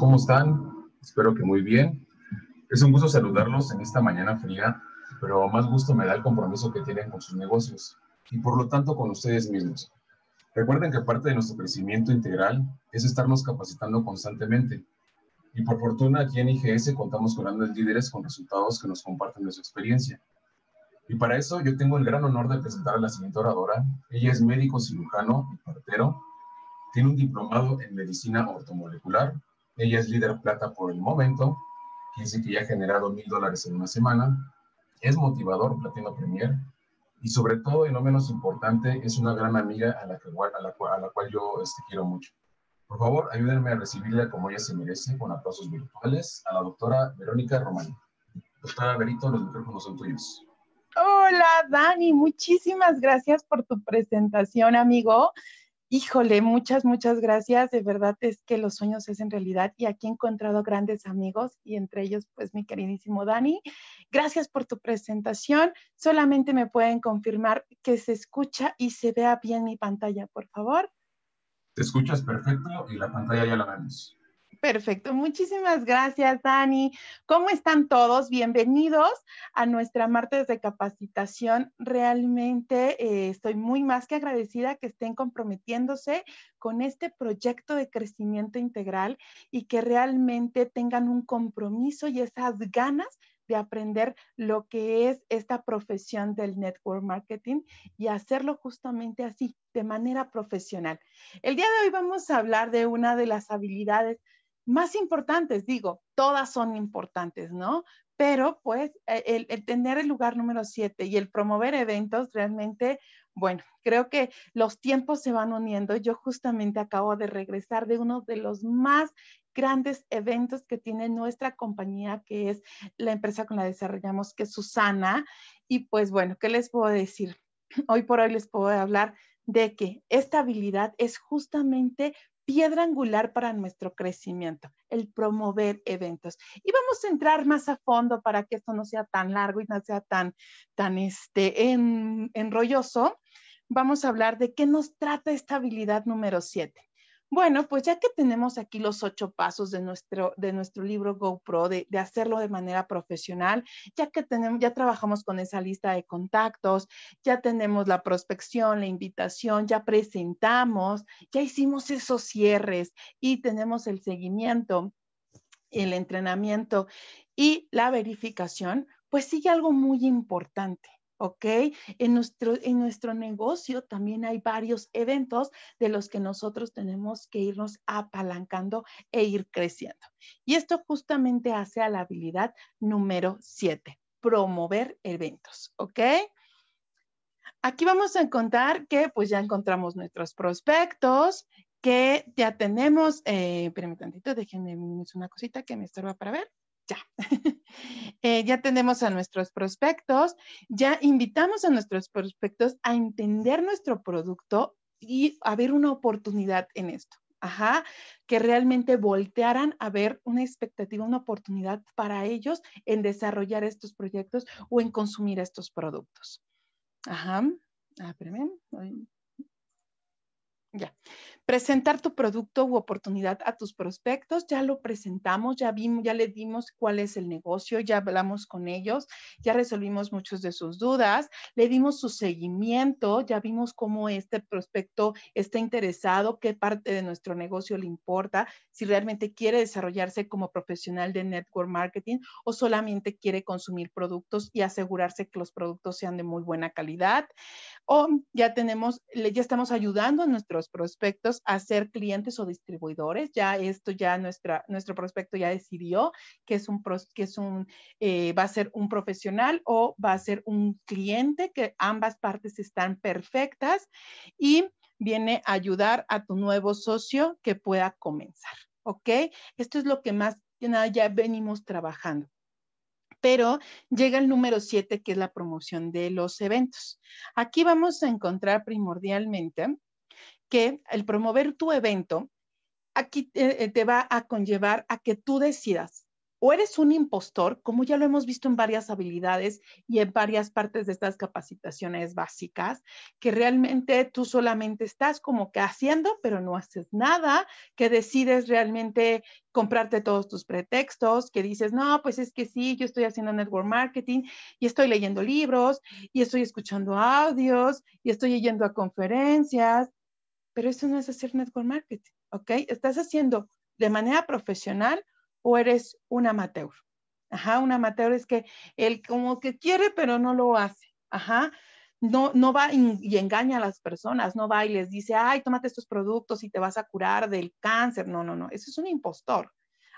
¿Cómo están? Espero que muy bien. Es un gusto saludarlos en esta mañana fría, pero más gusto me da el compromiso que tienen con sus negocios y por lo tanto con ustedes mismos. Recuerden que parte de nuestro crecimiento integral es estarnos capacitando constantemente. Y por fortuna aquí en IGS contamos con grandes líderes con resultados que nos comparten de su experiencia. Y para eso yo tengo el gran honor de presentar a la siguiente oradora. Ella es médico cirujano y partero. Tiene un diplomado en medicina ortomolecular ella es líder plata por el momento. Quiere decir que ya ha generado mil dólares en una semana. Es motivador, platino premier. Y sobre todo, y no menos importante, es una gran amiga a la, que, a la, cual, yo este, quiero mucho. Por favor, ayúdenme a recibirla como ella se merece, con aplausos virtuales, a la doctora Verónica Román. Doctora Verito, los micrófonos son tuyos. Hola, Dani, muchísimas gracias por tu presentación, amigo. Híjole, muchas, muchas gracias. De verdad es que los sueños es en realidad y aquí he encontrado grandes amigos y entre ellos, pues mi queridísimo Dani. Gracias por tu presentación. Solamente me pueden confirmar que se escucha y se vea bien mi pantalla, por favor. Te escuchas perfecto y la pantalla ya la vemos. Perfecto, muchísimas gracias Dani. ¿Cómo están todos? Bienvenidos a nuestra martes de capacitación. Realmente eh, estoy muy más que agradecida que estén comprometiéndose con este proyecto de crecimiento integral y que realmente tengan un compromiso y esas ganas de aprender lo que es esta profesión del network marketing y hacerlo justamente así, de manera profesional. El día de hoy vamos a hablar de una de las habilidades más importantes, digo, todas son importantes, ¿no? Pero pues e, el, tener el lugar número siete y el promover eventos realmente, bueno, creo que los tiempos se van uniendo. Yo justamente acabo de regresar de uno de los más grandes eventos que tiene nuestra compañía, que es la empresa con la que desarrollamos, que es Susana. Y pues bueno, ¿qué les puedo decir? Hoy por hoy les puedo hablar de que esta habilidad es justamente piedra angular para nuestro crecimiento, el promover eventos. Y vamos a entrar más a fondo para que esto no sea tan largo y no sea tan, tan este, enrolloso. Vamos a hablar de qué nos trata esta habilidad número siete. Bueno, pues ya que tenemos aquí los ocho pasos de nuestro, de nuestro libro GoPro, de, de, hacerlo de manera profesional, ya que tenemos, ya trabajamos con esa lista de contactos, ya tenemos la prospección, la invitación, ya presentamos, ya hicimos esos cierres y tenemos el seguimiento, el entrenamiento y la verificación, pues sigue algo muy importante ¿ok? En nuestro, en nuestro negocio también hay varios eventos de los que nosotros tenemos que irnos apalancando e ir creciendo. Y esto justamente hace a la habilidad número siete, promover eventos, ¿ok? Aquí vamos a encontrar que pues ya encontramos nuestros prospectos, que ya tenemos, eh, un tantito, déjenme una cosita que me estorba para ver ya. Eh, ya tenemos a nuestros prospectos, ya invitamos a nuestros prospectos a entender nuestro producto y a ver una oportunidad en esto. Ajá, que realmente voltearan a ver una expectativa, una oportunidad para ellos en desarrollar estos proyectos o en consumir estos productos. Ajá, ah, ya. Presentar tu producto u oportunidad a tus prospectos. Ya lo presentamos, ya vimos, ya le dimos cuál es el negocio, ya hablamos con ellos, ya resolvimos muchas de sus dudas, le dimos su seguimiento, ya vimos cómo este prospecto está interesado, qué parte de nuestro negocio le importa, si realmente quiere desarrollarse como profesional de network marketing o solamente quiere consumir productos y asegurarse que los productos sean de muy buena calidad o ya tenemos, ya estamos ayudando a nuestros prospectos a ser clientes o distribuidores. Ya esto ya nuestra, nuestro prospecto ya decidió que es un, que es un, eh, va a ser un profesional o va a ser un cliente, que ambas partes están perfectas y viene a ayudar a tu nuevo socio que pueda comenzar. ¿Ok? Esto es lo que más ya venimos trabajando pero llega el número 7, que es la promoción de los eventos. Aquí vamos a encontrar primordialmente que el promover tu evento, aquí te, eh, eh, te va a conllevar a que tú decidas o eres un impostor, como ya lo hemos visto en varias habilidades y en varias partes de estas capacitaciones básicas, que realmente tú solamente estás como que haciendo, pero no haces nada, que decides realmente comprarte todos tus pretextos, que dices, no, pues es que sí, yo estoy haciendo network marketing y estoy leyendo libros y estoy escuchando audios y estoy yendo a conferencias, pero eso no es hacer network marketing, ¿ok? Estás haciendo de manera profesional o eres un amateur. Ajá, un amateur es que él como que quiere, pero no lo hace. Ajá. No, no va y engaña a las personas, no va y les dice, ay, tómate estos productos y te vas a curar del cáncer. No, no, no, eso es un impostor.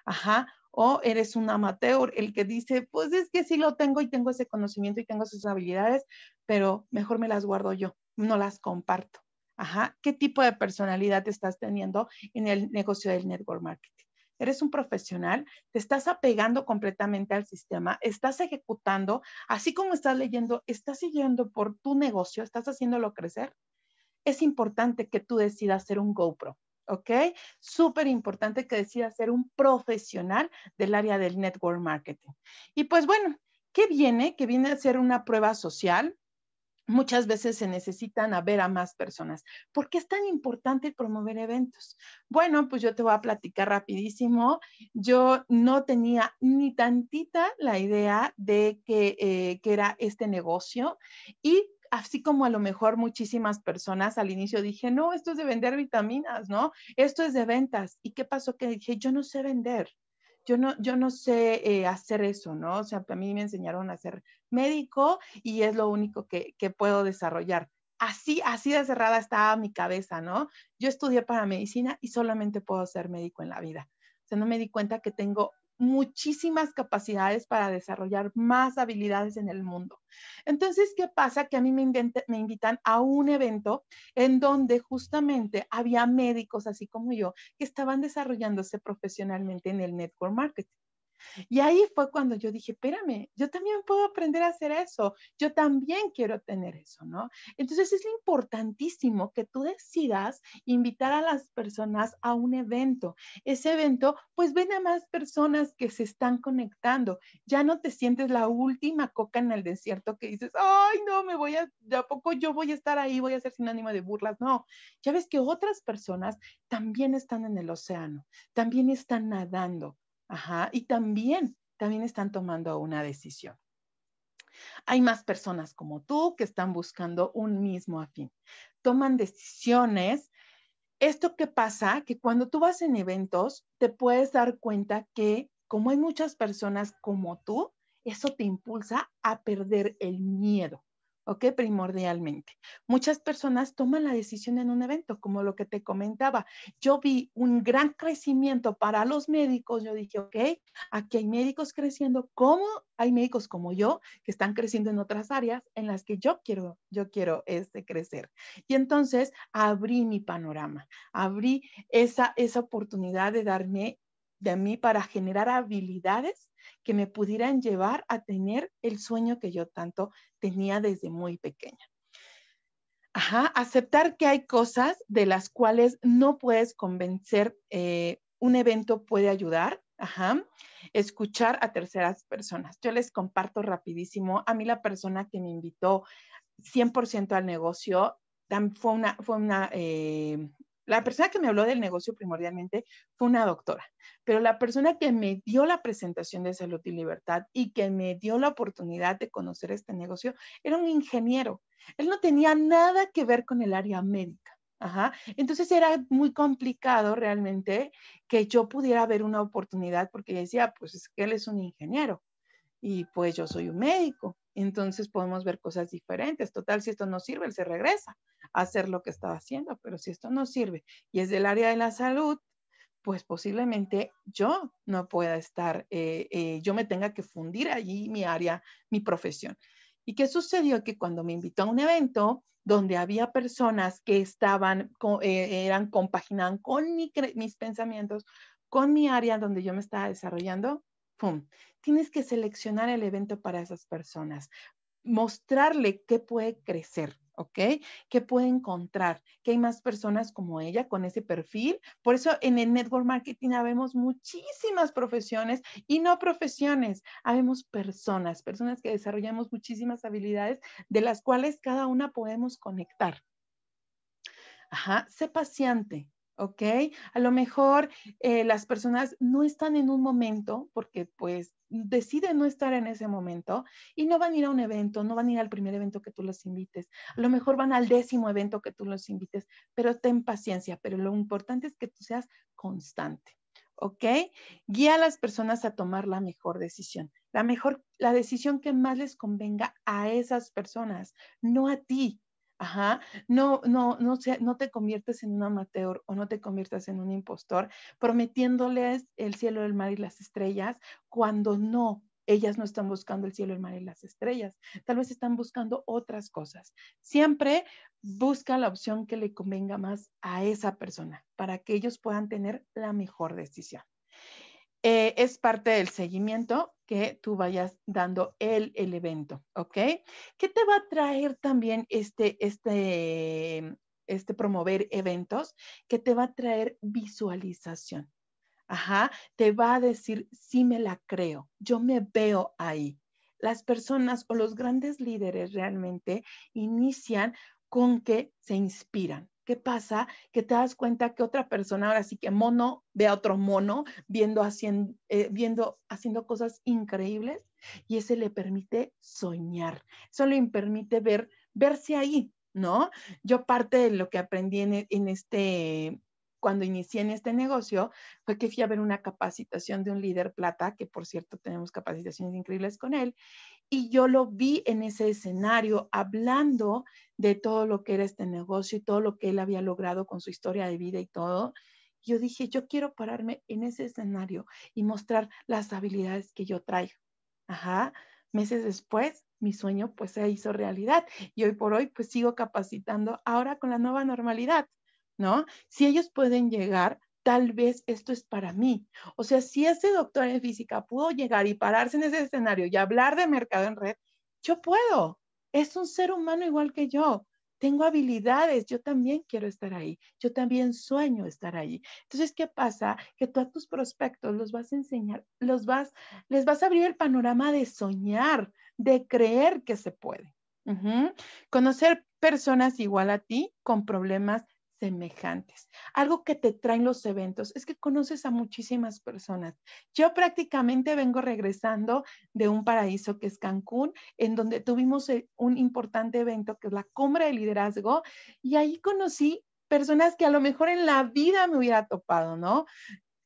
Ajá. O eres un amateur, el que dice, pues es que sí lo tengo y tengo ese conocimiento y tengo esas habilidades, pero mejor me las guardo yo, no las comparto. Ajá. ¿Qué tipo de personalidad estás teniendo en el negocio del network marketing? eres un profesional, te estás apegando completamente al sistema, estás ejecutando, así como estás leyendo, estás siguiendo por tu negocio, estás haciéndolo crecer. Es importante que tú decidas ser un GoPro, ¿ok? Súper importante que decidas ser un profesional del área del network marketing. Y pues bueno, ¿qué viene? Que viene a ser una prueba social, muchas veces se necesitan a ver a más personas. ¿Por qué es tan importante promover eventos? Bueno, pues yo te voy a platicar rapidísimo. Yo no tenía ni tantita la idea de que, eh, que era este negocio y así como a lo mejor muchísimas personas al inicio dije, no, esto es de vender vitaminas, ¿no? Esto es de ventas. ¿Y qué pasó? Que dije, yo no sé vender yo no, sé eh, hacer eso, ¿no? O sea, a mí me enseñaron a ser médico y es lo único que, que puedo desarrollar. Así, así de cerrada estaba mi cabeza, ¿no? Yo estudié para medicina y solamente puedo ser médico en la vida. O sea, no me di cuenta que tengo muchísimas capacidades para desarrollar más habilidades en el mundo. Entonces, ¿qué pasa? Que a mí me, invitan a un evento en donde justamente había médicos, así como yo, que estaban desarrollándose profesionalmente en el network marketing. Y ahí fue cuando yo dije, espérame, yo también puedo aprender a hacer eso, yo también quiero tener eso, ¿no? Entonces es importantísimo que tú decidas invitar a las personas a un evento. Ese evento, pues ven a más personas que se están conectando. Ya no te sientes la última coca en el desierto que dices, ay, no, me voy a, ¿de a poco yo voy a estar ahí, voy a ser ánimo de burlas? No, ya ves que otras personas también están en el océano, también están nadando Ajá, y también, también están tomando una decisión. Hay más personas como tú que están buscando un mismo afín. Toman decisiones. Esto que pasa, que cuando tú vas en eventos, te puedes dar cuenta que como hay muchas personas como tú, eso te impulsa a perder el miedo. ¿ok? Primordialmente. Muchas personas toman la decisión en un evento, como lo que te comentaba. Yo vi un gran crecimiento para los médicos. Yo dije, ok, aquí hay médicos creciendo. como hay médicos como yo que están creciendo en otras áreas en las que yo quiero, yo quiero este, crecer? Y entonces abrí mi panorama, abrí esa, esa oportunidad de darme de mí para generar habilidades que me pudieran llevar a tener el sueño que yo tanto tenía desde muy pequeña. Ajá, aceptar que hay cosas de las cuales no puedes convencer, eh, un evento puede ayudar, Ajá. Escuchar a terceras personas. Yo les comparto rapidísimo. A mí la persona que me invitó 100% al negocio fue una, fue una eh, la persona que me habló del negocio primordialmente fue una doctora, pero la persona que me dio la presentación de Salud y Libertad y que me dio la oportunidad de conocer este negocio era un ingeniero. Él no tenía nada que ver con el área médica. Entonces era muy complicado realmente que yo pudiera ver una oportunidad porque decía, pues es que él es un ingeniero y pues yo soy un médico. Entonces podemos ver cosas diferentes. Total, si esto no sirve, él se regresa a hacer lo que estaba haciendo, pero si esto no sirve y es del área de la salud, pues posiblemente yo no pueda estar, eh, eh, yo me tenga que fundir allí mi área, mi profesión. ¿Y qué sucedió? Que cuando me invitó a un evento donde había personas que estaban, eh, eran, compaginaban con mis pensamientos, con mi área donde yo me estaba desarrollando, Tienes que seleccionar el evento para esas personas, mostrarle que puede crecer, ¿ok? ¿Qué puede encontrar? Que hay más personas como ella con ese perfil. Por eso en el network marketing habemos muchísimas profesiones y no profesiones, habemos personas, personas que desarrollamos muchísimas habilidades de las cuales cada una podemos conectar. Ajá, sé paciente, ¿ok? A lo mejor eh, las personas no están en un momento porque pues deciden no estar en ese momento y no van a ir a un evento, no van a ir al primer evento que tú los invites, a lo mejor van al décimo evento que tú los invites, pero ten paciencia, pero lo importante es que tú seas constante. ¿Ok? Guía a las personas a tomar la mejor decisión, la mejor, la decisión que más les convenga a esas personas, no a ti, Ajá, no, no, no, no te conviertes en un amateur o no te conviertas en un impostor, prometiéndoles el cielo, el mar y las estrellas, cuando no, ellas no están buscando el cielo, el mar y las estrellas, tal vez están buscando otras cosas. Siempre busca la opción que le convenga más a esa persona para que ellos puedan tener la mejor decisión. Eh, es parte del seguimiento que tú vayas dando el, evento, ¿ok? ¿Qué te va a traer también este, este, este promover eventos? Que te va a traer visualización. Ajá, te va a decir, sí me la creo, yo me veo ahí. Las personas o los grandes líderes realmente inician con que se inspiran, ¿Qué pasa? Que te das cuenta que otra persona, ahora sí que mono, ve a otro mono viendo, haciendo, eh, viendo, haciendo cosas increíbles y ese le permite soñar. Eso le permite ver, verse ahí, ¿no? Yo parte de lo que aprendí en este cuando inicié en este negocio fue que fui a ver una capacitación de un líder plata, que por cierto tenemos capacitaciones increíbles con él, y yo lo vi en ese escenario hablando de todo lo que era este negocio y todo lo que él había logrado con su historia de vida y todo. Yo dije, yo quiero pararme en ese escenario y mostrar las habilidades que yo traigo. Ajá. Meses después, mi sueño pues se hizo realidad y hoy por hoy pues sigo capacitando ahora con la nueva normalidad. ¿no? Si ellos pueden llegar, tal vez esto es para mí. O sea, si ese doctor en física pudo llegar y pararse en ese escenario y hablar de mercado en red, yo puedo. Es un ser humano igual que yo. Tengo habilidades, yo también quiero estar ahí, yo también sueño estar ahí. Entonces, ¿qué pasa? Que tú a tus prospectos los vas a enseñar, los vas, les vas a abrir el panorama de soñar, de creer que se puede. Conocer personas igual a ti, con problemas semejantes. Algo que te traen los eventos es que conoces a muchísimas personas. Yo prácticamente vengo regresando de un paraíso que es Cancún, en donde tuvimos eh, un importante evento que es la Cumbre de Liderazgo y ahí conocí personas que a lo mejor en la vida me hubiera topado, ¿no?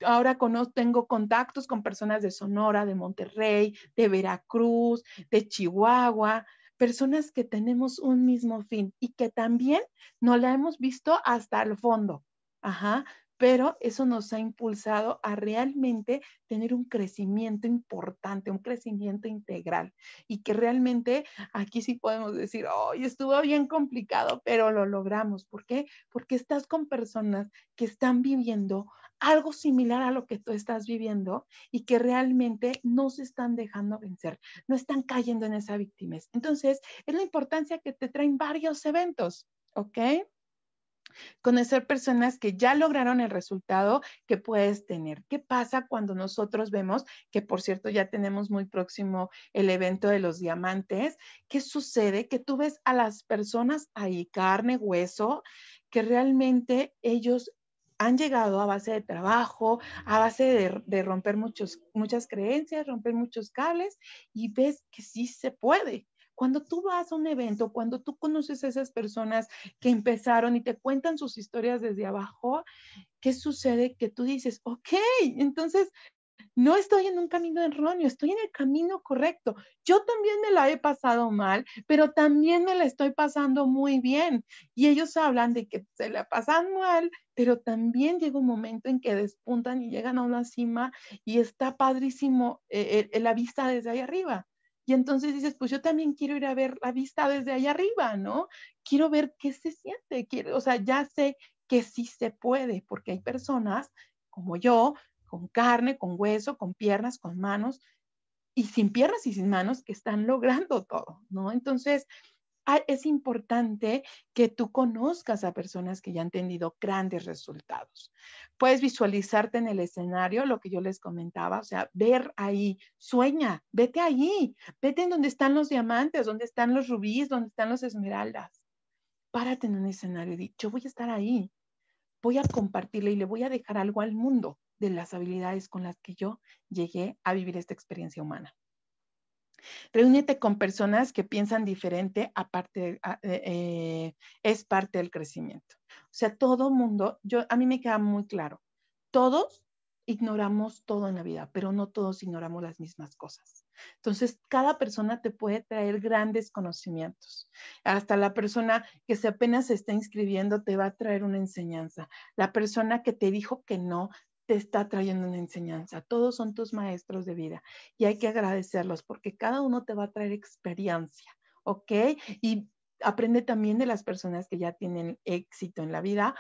ahora conozco, tengo contactos con personas de Sonora, de Monterrey, de Veracruz, de Chihuahua, personas que tenemos un mismo fin y que también no la hemos visto hasta el fondo. Ajá, pero eso nos ha impulsado a realmente tener un crecimiento importante, un crecimiento integral y que realmente aquí sí podemos decir, hoy estuvo bien complicado, pero lo logramos. ¿Por qué? Porque estás con personas que están viviendo algo similar a lo que tú estás viviendo y que realmente no se están dejando vencer, no están cayendo en esa víctima. Entonces, es la importancia que te traen varios eventos, ¿ok? conocer personas que ya lograron el resultado que puedes tener. ¿Qué pasa cuando nosotros vemos que, por cierto, ya tenemos muy próximo el evento de los diamantes? ¿Qué sucede? Que tú ves a las personas ahí, carne, hueso, que realmente ellos han llegado a base de trabajo, a base de, romper muchos, muchas creencias, romper muchos cables y ves que sí se puede. Cuando tú vas a un evento, cuando tú conoces a esas personas que empezaron y te cuentan sus historias desde abajo, ¿qué sucede? Que tú dices, ok, entonces no estoy en un camino erróneo, estoy en el camino correcto. Yo también me la he pasado mal, pero también me la estoy pasando muy bien. Y ellos hablan de que se la pasan mal, pero también llega un momento en que despuntan y llegan a una cima y está padrísimo eh, eh, la vista desde ahí arriba. Y entonces dices, pues yo también quiero ir a ver la vista desde ahí arriba, ¿no? Quiero ver qué se siente, quiero, o sea, ya sé que sí se puede, porque hay personas como yo con carne, con hueso, con piernas, con manos y sin piernas y sin manos que están logrando todo, ¿no? Entonces, ah, es importante que tú conozcas a personas que ya han tenido grandes resultados. Puedes visualizarte en el escenario, lo que yo les comentaba, o sea, ver ahí, sueña, vete ahí, vete en donde están los diamantes, donde están los rubíes, donde están los esmeraldas. Párate en un escenario y yo voy a estar ahí, voy a compartirle y le voy a dejar algo al mundo de las habilidades con las que yo llegué a vivir esta experiencia humana. Reúnete con personas que piensan diferente, aparte, eh, eh, es parte del crecimiento. O sea, todo mundo, yo, a mí me queda muy claro, todos ignoramos todo en la vida, pero no todos ignoramos las mismas cosas. Entonces, cada persona te puede traer grandes conocimientos. Hasta la persona que se apenas se está inscribiendo te va a traer una enseñanza. La persona que te dijo que no te está trayendo una enseñanza. Todos son tus maestros de vida y hay que agradecerlos porque cada uno te va a traer experiencia, ¿ok? Y aprende también de las personas que ya tienen éxito en la vida,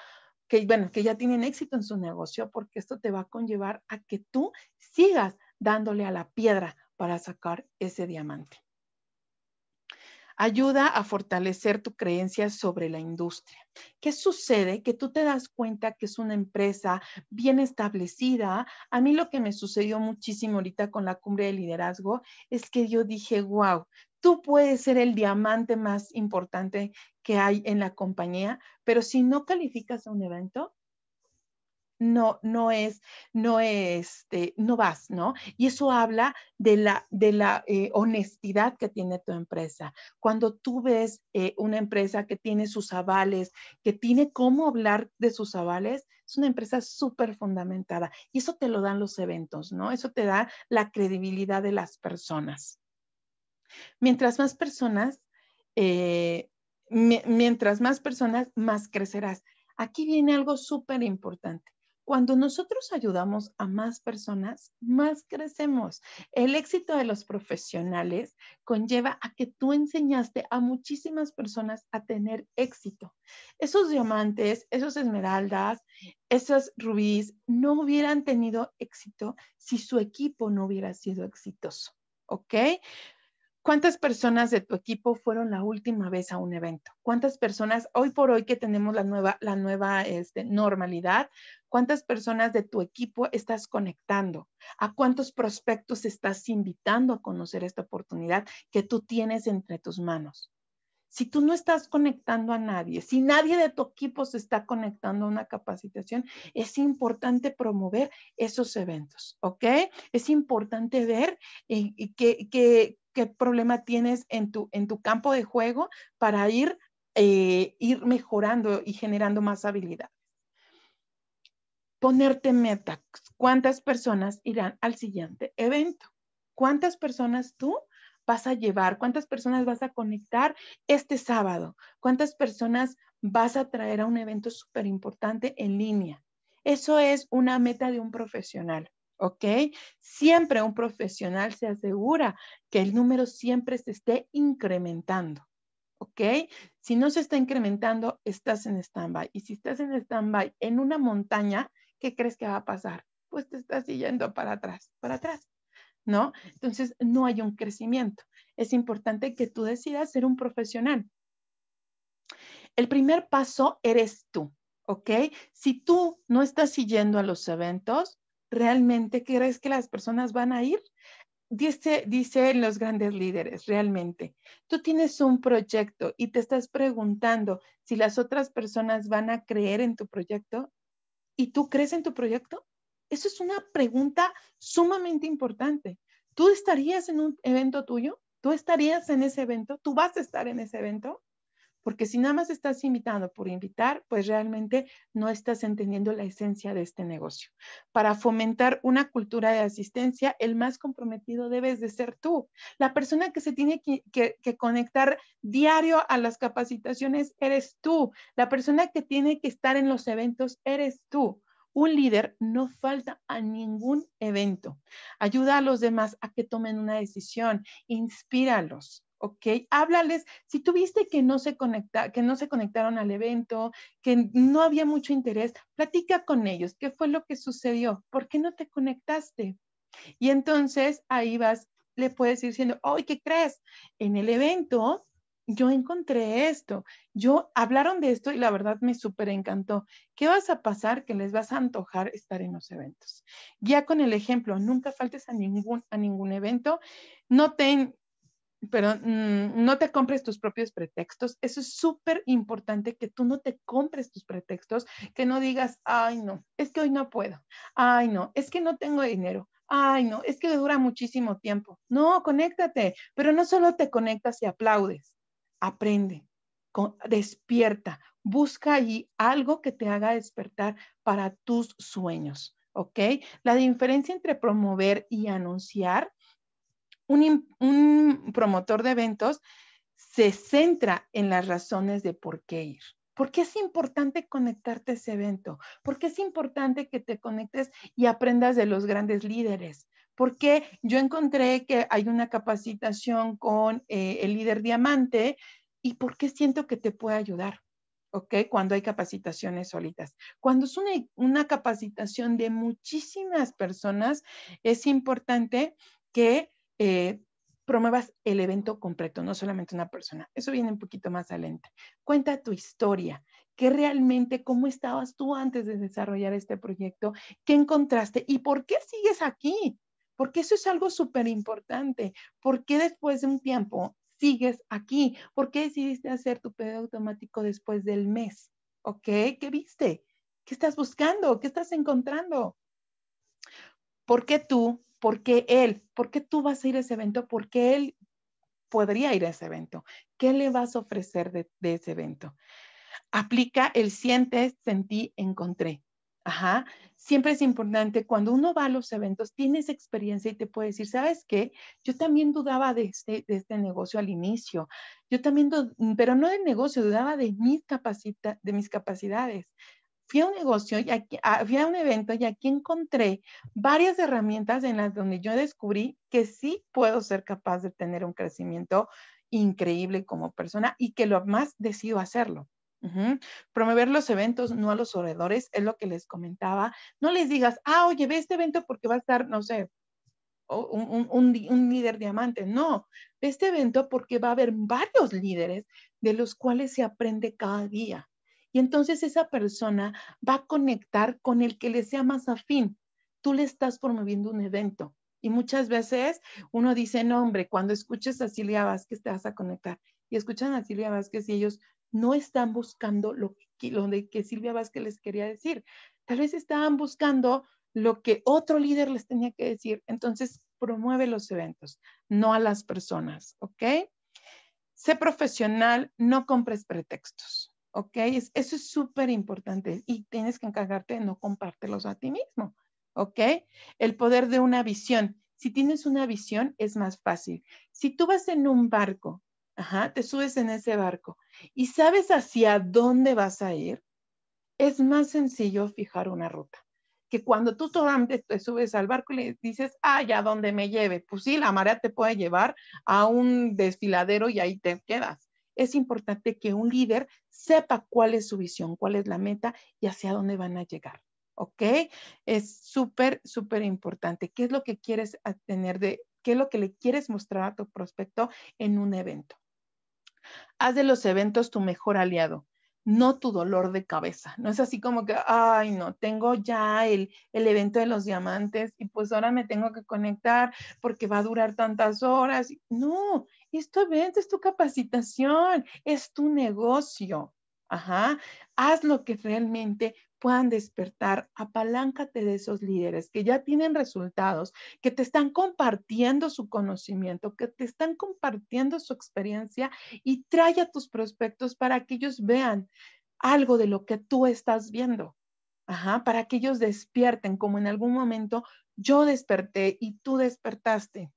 que bueno, que ya tienen éxito en su negocio porque esto te va a conllevar a que tú sigas dándole a la piedra para sacar ese diamante ayuda a fortalecer tu creencia sobre la industria. ¿Qué sucede? Que tú te das cuenta que es una empresa bien establecida. A mí lo que me sucedió muchísimo ahorita con la cumbre de liderazgo es que yo dije, wow, tú puedes ser el diamante más importante que hay en la compañía, pero si no calificas a un evento, no, no es, no es, no vas, ¿no? Y eso habla de la, eh, honestidad que tiene tu empresa. Cuando tú ves eh, una empresa que tiene sus avales, que tiene cómo hablar de sus avales, es una empresa súper fundamentada. Y eso te lo dan los eventos, ¿no? Eso te da la credibilidad de las personas. Mientras más personas, eh, mientras más personas, más crecerás. Aquí viene algo súper importante cuando nosotros ayudamos a más personas, más crecemos. El éxito de los profesionales conlleva a que tú enseñaste a muchísimas personas a tener éxito. Esos diamantes, esos esmeraldas, esos rubíes no hubieran tenido éxito si su equipo no hubiera sido exitoso. ¿Ok? ¿Cuántas personas de tu equipo fueron la última vez a un evento? ¿Cuántas personas hoy por hoy que tenemos la nueva, la nueva este, normalidad? ¿Cuántas personas de tu equipo estás conectando? ¿A cuántos prospectos estás invitando a conocer esta oportunidad que tú tienes entre tus manos? si tú no estás conectando a nadie, si nadie de tu equipo se está conectando a una capacitación, es importante promover esos eventos, ¿ok? Es importante ver eh, qué, problema tienes en tu, en tu campo de juego para ir, eh, ir mejorando y generando más habilidades. Ponerte metas. ¿Cuántas personas irán al siguiente evento? ¿Cuántas personas tú vas a llevar, cuántas personas vas a conectar este sábado, cuántas personas vas a traer a un evento súper importante en línea. Eso es una meta de un profesional. ¿ok? Siempre un profesional se asegura que el número siempre se esté incrementando, ¿ok? Si no se está incrementando, estás en stand-by. Y si estás en stand-by en una montaña, ¿qué crees que va a pasar? Pues te estás yendo para atrás, para atrás, ¿no? Entonces, no hay un crecimiento. Es importante que tú decidas ser un profesional. El primer paso eres tú, ¿ok? Si tú no estás siguiendo a los eventos, ¿realmente crees que las personas van a ir? Dice, dicen los grandes líderes, realmente. Tú tienes un proyecto y te estás preguntando si las otras personas van a creer en tu proyecto y tú crees en tu proyecto. Eso es una pregunta sumamente importante. ¿Tú estarías en un evento tuyo? ¿Tú estarías en ese evento? ¿Tú vas a estar en ese evento? Porque si nada más estás invitando por invitar, pues realmente no estás entendiendo la esencia de este negocio. Para fomentar una cultura de asistencia, el más comprometido debes de ser tú. La persona que se tiene que conectar diario a las capacitaciones eres tú. La persona que tiene que estar en los eventos eres tú. Un líder no falta a ningún evento. Ayuda a los demás a que tomen una decisión, inspíralos. ¿ok? Háblales, si tuviste que no se conecta, que no se conectaron al evento, que no había mucho interés, platica con ellos, ¿qué fue lo que sucedió? ¿Por qué no te conectaste? Y entonces ahí vas, le puedes ir diciendo, hoy, ¿qué crees? En el evento yo encontré esto, yo hablaron de esto y la verdad me súper encantó. ¿Qué vas a pasar que les vas a antojar estar en los eventos? Ya con el ejemplo, nunca faltes a ningún, a ningún evento, no te, pero, mm, no te compres tus propios pretextos. Eso es súper importante que tú no te compres tus pretextos, que no digas, ay no, es que hoy no puedo, ay no, es que no tengo dinero, ay, no, es que dura muchísimo tiempo. No, conéctate, pero no solo te conectas y aplaudes, aprende, despierta, busca allí algo que te haga despertar para tus sueños, ¿ok? La diferencia entre promover y anunciar, un, un promotor de eventos se centra en las razones de por qué ir. ¿Por qué es importante conectarte a ese evento? ¿Por qué es importante que te conectes y aprendas de los grandes líderes? porque yo encontré que hay una capacitación con eh, el líder diamante y por qué siento que te puede ayudar. ¿ok? Cuando hay capacitaciones solitas. Cuando es una, capacitación de muchísimas personas, es importante que eh, promuevas el evento completo, no solamente una persona. Eso viene un poquito más adelante. Cuenta tu historia. ¿Qué realmente, cómo estabas tú antes de desarrollar este proyecto? ¿Qué encontraste? ¿Y por qué sigues aquí? porque eso es algo súper importante. ¿Por qué después de un tiempo sigues aquí? ¿Por qué decidiste hacer tu pedido automático después del mes? ¿Ok? ¿Qué viste? ¿Qué estás buscando? ¿Qué estás encontrando? ¿Por qué tú? ¿Por qué él? ¿Por qué tú vas a ir a ese evento? ¿Por qué él podría ir a ese evento? ¿Qué le vas a ofrecer de, de ese evento? Aplica el siente, sentí, encontré. Ajá. Siempre es importante, cuando uno va a los eventos, tienes experiencia y te puede decir, ¿sabes qué? Yo también dudaba de este, este negocio al inicio. Yo también, pero no del negocio, dudaba de mis, de mis capacidades. Fui a un negocio, y ah, fui a un evento y aquí encontré varias herramientas en las donde yo descubrí que sí puedo ser capaz de tener un crecimiento increíble como persona y que lo más decido hacerlo. Promover los eventos, no a los oradores, es lo que les comentaba. No les digas, ah, oye, ve este evento porque va a estar, no sé, un, un, líder diamante. No, ve este evento porque va a haber varios líderes de los cuales se aprende cada día. Y entonces esa persona va a conectar con el que le sea más afín. Tú le estás promoviendo un evento. Y muchas veces uno dice, no, hombre, cuando escuches a Silvia Vázquez te vas a conectar. Y escuchan a Silvia Vázquez y ellos no están buscando lo que, que Silvia Vázquez les quería decir. Tal vez estaban buscando lo que otro líder les tenía que decir. Entonces, promueve los eventos, no a las personas, ¿ok? Sé profesional, no compres pretextos, ¿ok? eso es súper importante y tienes que encargarte de no compártelos a ti mismo, ¿ok? El poder de una visión. Si tienes una visión, es más fácil. Si tú vas en un barco Ajá, te subes en ese barco y sabes hacia dónde vas a ir. Es más sencillo fijar una ruta que cuando tú te subes al barco y le dices, ah, ya donde me lleve. Pues sí, la marea te puede llevar a un desfiladero y ahí te quedas. Es importante que un líder sepa cuál es su visión, cuál es la meta y hacia dónde van a llegar. ¿Ok? Es súper, súper importante. ¿Qué es lo que quieres tener de, qué es lo que le quieres mostrar a tu prospecto en un evento? Haz de los eventos tu mejor aliado, no tu dolor de cabeza. No es así como que, ay, no, tengo ya el, evento de los diamantes y pues ahora me tengo que conectar porque va a durar tantas horas. No, es evento, es tu capacitación, es tu negocio. Ajá, haz lo que realmente puedan despertar, apaláncate de esos líderes que ya tienen resultados, que te están compartiendo su conocimiento, que te están compartiendo su experiencia y trae a tus prospectos para que ellos vean algo de lo que tú estás viendo. para que ellos despierten, como en algún momento yo desperté y tú despertaste.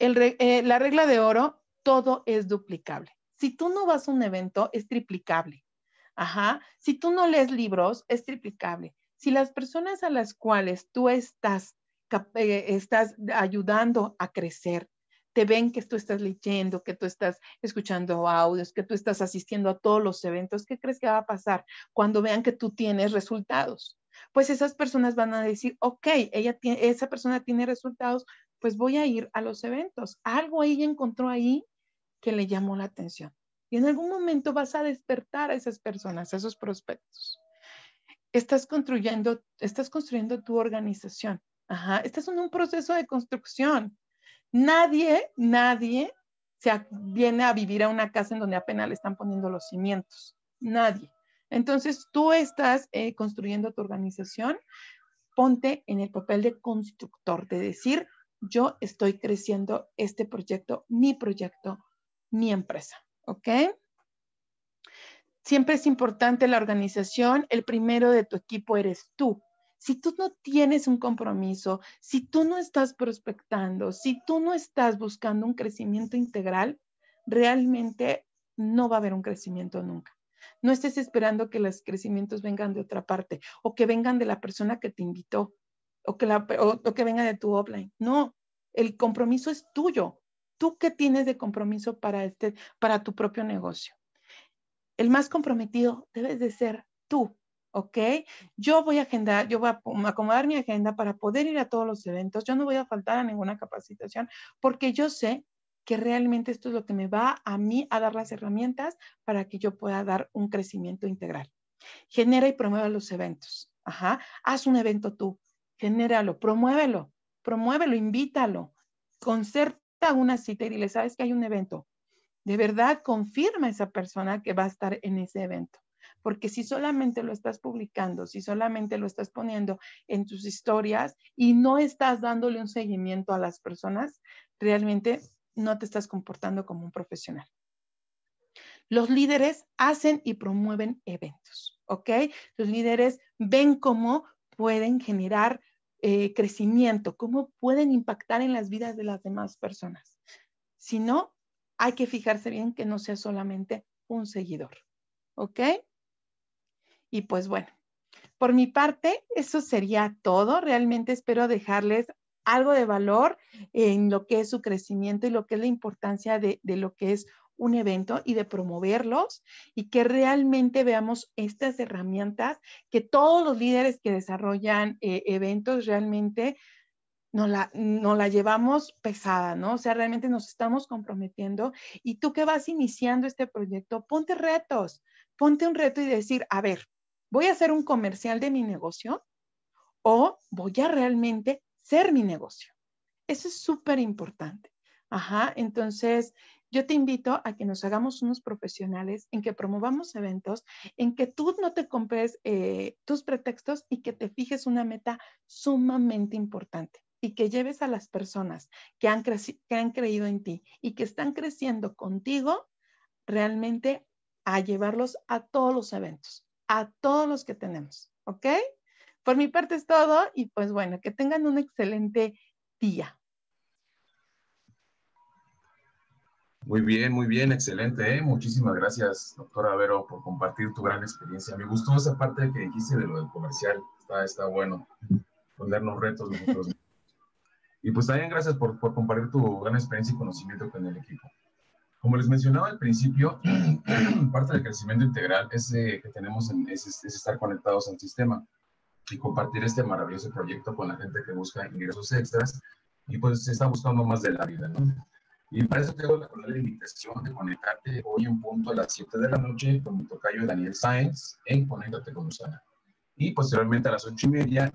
Eh, la regla de oro, todo es duplicable. Si tú no vas a un evento, es triplicable. Ajá. Si tú no lees libros, es triplicable. Si las personas a las cuales tú estás, eh, estás ayudando a crecer, te ven que tú estás leyendo, que tú estás escuchando audios, que tú estás asistiendo a todos los eventos, ¿qué crees que va a pasar cuando vean que tú tienes resultados? Pues esas personas van a decir, ok, ella tiene, esa persona tiene resultados, pues voy a ir a los eventos. Algo ella encontró ahí que le llamó la atención en algún momento vas a despertar a esas personas, a esos prospectos. Estás construyendo, estás construyendo tu organización. Ajá. Estás en un proceso de construcción. Nadie, nadie se viene a vivir a una casa en donde apenas le están poniendo los cimientos. Nadie. Entonces tú estás eh, construyendo tu organización. Ponte en el papel de constructor, de decir, yo estoy creciendo este proyecto, mi proyecto, mi empresa. ¿Ok? Siempre es importante la organización. El primero de tu equipo eres tú. Si tú no tienes un compromiso, si tú no estás prospectando, si tú no estás buscando un crecimiento integral, realmente no va a haber un crecimiento nunca. No estés esperando que los crecimientos vengan de otra parte o que vengan de la persona que te invitó o que, que venga de tu offline. No, el compromiso es tuyo. ¿Tú qué tienes de compromiso para, este, para tu propio negocio? El más comprometido debes de ser tú, ¿ok? Yo voy a agendar, yo voy a acomodar mi agenda para poder ir a todos los eventos. Yo no voy a faltar a ninguna capacitación porque yo sé que realmente esto es lo que me va a mí a dar las herramientas para que yo pueda dar un crecimiento integral. Genera y promueve los eventos. Ajá. Haz un evento tú, genéralo, promuévelo, promuévelo, invítalo, ser una cita y le sabes que hay un evento. De verdad, confirma a esa persona que va a estar en ese evento. Porque si solamente lo estás publicando, si solamente lo estás poniendo en tus historias y no estás dándole un seguimiento a las personas, realmente no te estás comportando como un profesional. Los líderes hacen y promueven eventos, ¿ok? Los líderes ven cómo pueden generar eh, crecimiento, cómo pueden impactar en las vidas de las demás personas. Si no, hay que fijarse bien que no sea solamente un seguidor. ¿Ok? Y pues bueno, por mi parte, eso sería todo. Realmente espero dejarles algo de valor en lo que es su crecimiento y lo que es la importancia de, de lo que es un evento y de promoverlos y que realmente veamos estas herramientas que todos los líderes que desarrollan eh, eventos realmente no la, nos la llevamos pesada, ¿no? O sea, realmente nos estamos comprometiendo y tú que vas iniciando este proyecto, ponte retos, ponte un reto y decir, a ver, voy a hacer un comercial de mi negocio o voy a realmente ser mi negocio. Eso es súper importante. Ajá, entonces yo te invito a que nos hagamos unos profesionales, en que promovamos eventos, en que tú no te compres eh, tus pretextos y que te fijes una meta sumamente importante y que lleves a las personas que han, que han creído en ti y que están creciendo contigo realmente a llevarlos a todos los eventos, a todos los que tenemos, ¿ok? Por mi parte es todo y pues bueno, que tengan un excelente día. Muy bien, muy bien, excelente. ¿eh? Muchísimas gracias, doctora Vero, por compartir tu gran experiencia. Me gustó esa parte que dijiste de lo del comercial. Está, bueno. Ponernos retos Y pues también gracias por, compartir tu gran experiencia y conocimiento con el equipo. Como les mencionaba al principio, parte del crecimiento integral es, eh, que tenemos es, es, estar conectados al sistema y compartir este maravilloso proyecto con la gente que busca ingresos extras y pues se está buscando más de la vida, ¿no? Y para eso te hago la, limitación invitación de conectarte hoy un punto a las 7 de la noche con mi tocayo Daniel Sáenz en Conéctate con Usana. Y posteriormente a las 8 y media